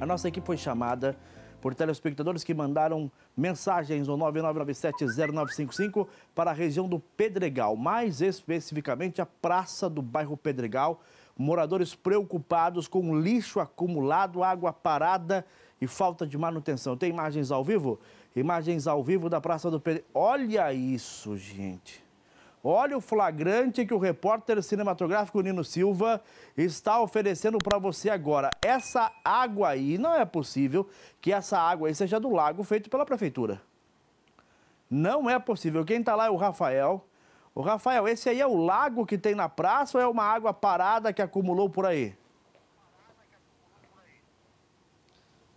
A nossa equipe foi chamada por telespectadores que mandaram mensagens no 99970955 para a região do Pedregal, mais especificamente a praça do bairro Pedregal. Moradores preocupados com lixo acumulado, água parada e falta de manutenção. Tem imagens ao vivo? Imagens ao vivo da Praça do Pedregal. Olha isso, gente. Olha o flagrante que o repórter cinematográfico Nino Silva está oferecendo para você agora. Essa água aí, não é possível que essa água aí seja do lago feito pela prefeitura. Não é possível. Quem está lá é o Rafael. O Rafael, esse aí é o lago que tem na praça ou é uma água parada que acumulou por aí?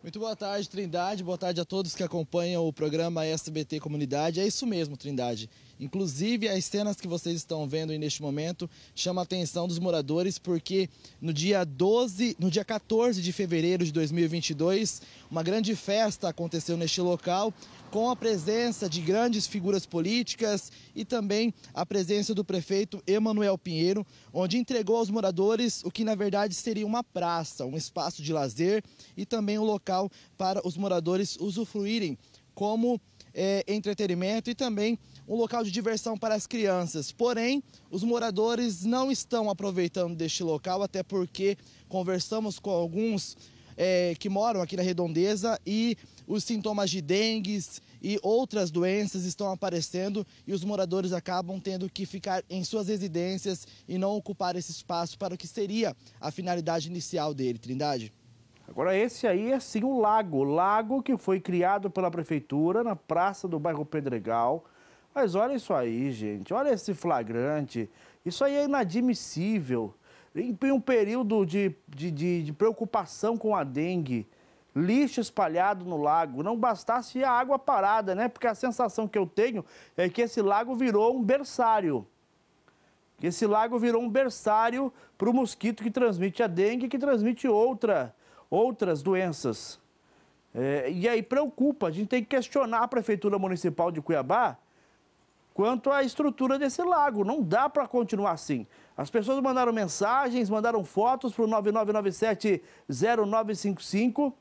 Muito boa tarde, Trindade. Boa tarde a todos que acompanham o programa SBT Comunidade. É isso mesmo, Trindade. Inclusive, as cenas que vocês estão vendo neste momento chamam a atenção dos moradores, porque no dia 12, no dia 14 de fevereiro de 2022, uma grande festa aconteceu neste local, com a presença de grandes figuras políticas e também a presença do prefeito Emanuel Pinheiro, onde entregou aos moradores o que na verdade seria uma praça, um espaço de lazer e também um local para os moradores usufruírem como é, entretenimento e também um local de diversão para as crianças. Porém, os moradores não estão aproveitando deste local, até porque conversamos com alguns é, que moram aqui na Redondeza e os sintomas de dengue e outras doenças estão aparecendo e os moradores acabam tendo que ficar em suas residências e não ocupar esse espaço para o que seria a finalidade inicial dele, Trindade. Agora, esse aí é sim um lago. Lago que foi criado pela prefeitura na praça do bairro Pedregal. Mas olha isso aí, gente. Olha esse flagrante. Isso aí é inadmissível. Em um período de, de, de, de preocupação com a dengue, lixo espalhado no lago. Não bastasse a água parada, né? Porque a sensação que eu tenho é que esse lago virou um berçário. Esse lago virou um berçário para o mosquito que transmite a dengue e que transmite outra outras doenças. É, e aí preocupa, a gente tem que questionar a Prefeitura Municipal de Cuiabá quanto à estrutura desse lago. Não dá para continuar assim. As pessoas mandaram mensagens, mandaram fotos para o 9997-0955.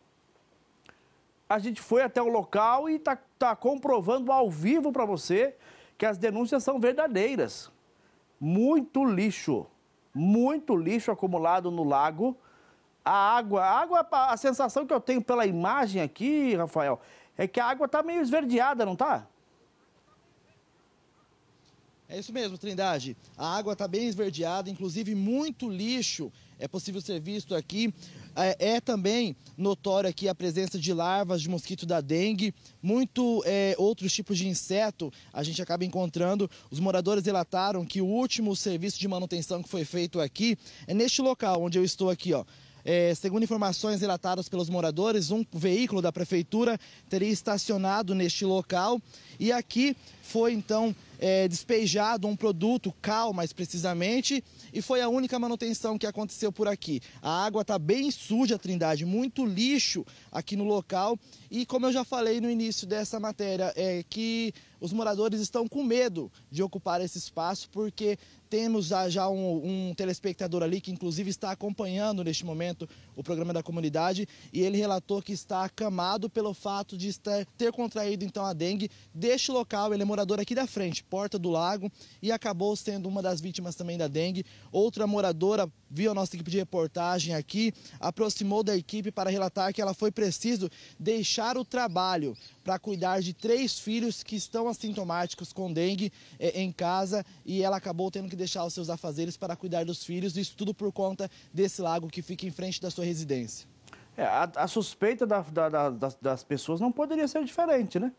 A gente foi até o local e está tá comprovando ao vivo para você que as denúncias são verdadeiras. Muito lixo, muito lixo acumulado no lago a água. A água, a sensação que eu tenho pela imagem aqui, Rafael, é que a água está meio esverdeada, não está? É isso mesmo, Trindade. A água está bem esverdeada, inclusive muito lixo é possível ser visto aqui. É, é, também notório aqui a presença de larvas de mosquito da dengue, muito é, outros tipos de inseto a gente acaba encontrando. Os moradores relataram que o último serviço de manutenção que foi feito aqui é neste local onde eu estou aqui, ó. É, segundo informações relatadas pelos moradores, um veículo da prefeitura teria estacionado neste local e aqui foi então é, despejado um produto, cal mais precisamente, e foi a única manutenção que aconteceu por aqui. A água está bem suja, Trindade, muito lixo aqui no local. E como eu já falei no início dessa matéria, é que os moradores estão com medo de ocupar esse espaço, porque temos já um, um, telespectador ali que inclusive está acompanhando neste momento o programa da comunidade e ele relatou que está acamado pelo fato de ter contraído então a dengue deste local, ele é morador aqui da frente porta do lago e acabou sendo uma das vítimas também da dengue. Outra moradora viu a nossa equipe de reportagem aqui, aproximou da equipe para relatar que ela foi preciso deixar o trabalho para cuidar de três filhos que estão assintomáticos com dengue eh, em casa e ela acabou tendo que deixar os seus afazeres para cuidar dos filhos, isso tudo por conta desse lago que fica em frente da sua residência. É, a, a, suspeita da, da, da, das pessoas não poderia ser diferente, né?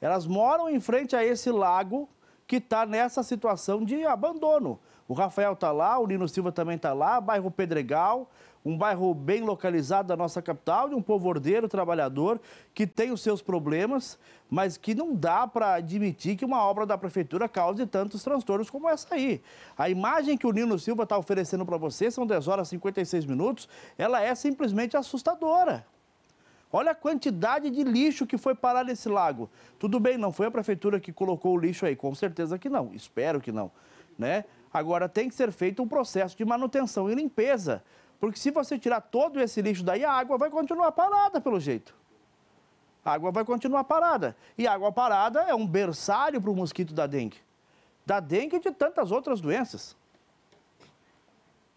Elas moram em frente a esse lago que está nessa situação de abandono. O Rafael está lá, o Nino Silva também está lá, bairro Pedregal, um bairro bem localizado da nossa capital, de um povo ordeiro, trabalhador, que tem os seus problemas, mas que não dá para admitir que uma obra da prefeitura cause tantos transtornos como essa aí. A imagem que o Nino Silva está oferecendo para você, são 10 horas e 56 minutos, ela é simplesmente assustadora. Olha a quantidade de lixo que foi parar nesse lago. Tudo bem, não foi a prefeitura que colocou o lixo aí, com certeza que não, espero que não, né? Agora tem que ser feito um processo de manutenção e limpeza, porque se você tirar todo esse lixo daí, a água vai continuar parada pelo jeito. A água vai continuar parada. E a água parada é um berçário para o mosquito da dengue. Da dengue e de tantas outras doenças.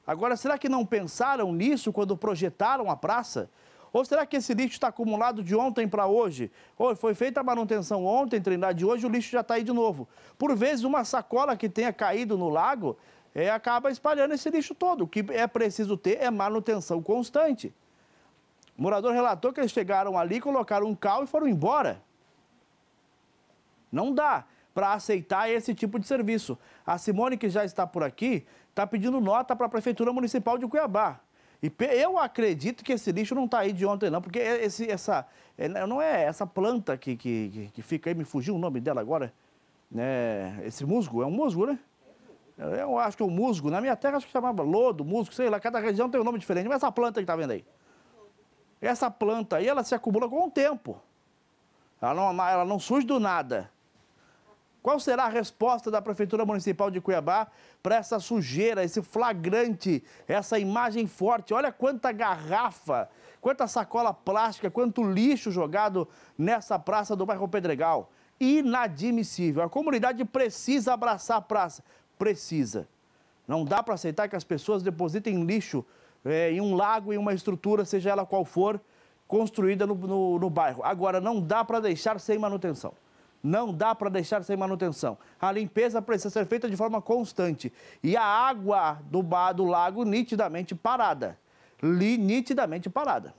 Agora, será que não pensaram nisso quando projetaram a praça? Ou será que esse lixo está acumulado de ontem para hoje? Ou foi feita a manutenção ontem, de hoje o lixo já está aí de novo. Por vezes, uma sacola que tenha caído no lago é, acaba espalhando esse lixo todo. O que é preciso ter é manutenção constante. O morador relatou que eles chegaram ali, colocaram um cal e foram embora. Não dá para aceitar esse tipo de serviço. A Simone, que já está por aqui, está pedindo nota para a Prefeitura Municipal de Cuiabá. E eu acredito que esse lixo não está aí de ontem, não, porque esse, essa, é, não é essa planta que, que, que fica aí, me fugiu o nome dela agora. Né? Esse musgo, é um musgo, né? Eu acho que é um musgo. Na minha terra acho que chamava lodo, musgo, sei lá, cada região tem um nome diferente. Mas essa planta que está vendo aí. Essa planta aí, ela se acumula com o tempo. Ela não, ela não surge do nada. Qual será a resposta da Prefeitura Municipal de Cuiabá para essa sujeira, esse flagrante, essa imagem forte? Olha quanta garrafa, quanta sacola plástica, quanto lixo jogado nessa praça do bairro Pedregal. Inadmissível. A comunidade precisa abraçar a praça. Precisa. Não dá para aceitar que as pessoas depositem lixo é, em um lago, em uma estrutura, seja ela qual for, construída no, no, no bairro. Agora, não dá para deixar sem manutenção. Não dá para deixar sem manutenção. A limpeza precisa ser feita de forma constante e a água do, bar, do lago nitidamente parada. Li, nitidamente parada.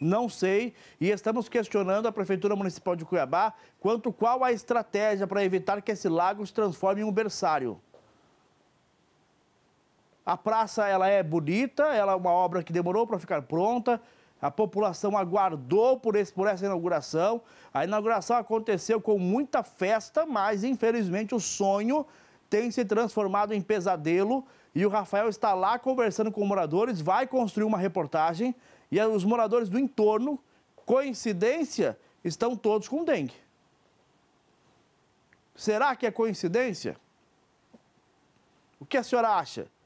Não sei e estamos questionando a Prefeitura Municipal de Cuiabá quanto qual a estratégia para evitar que esse lago se transforme em um berçário. A praça ela é bonita, ela é uma obra que demorou para ficar pronta, a população aguardou por, esse, por essa inauguração. A inauguração aconteceu com muita festa, mas infelizmente o sonho tem se transformado em pesadelo. E o Rafael está lá conversando com moradores, vai construir uma reportagem. E os moradores do entorno, coincidência, estão todos com dengue. Será que é coincidência? O que a senhora acha?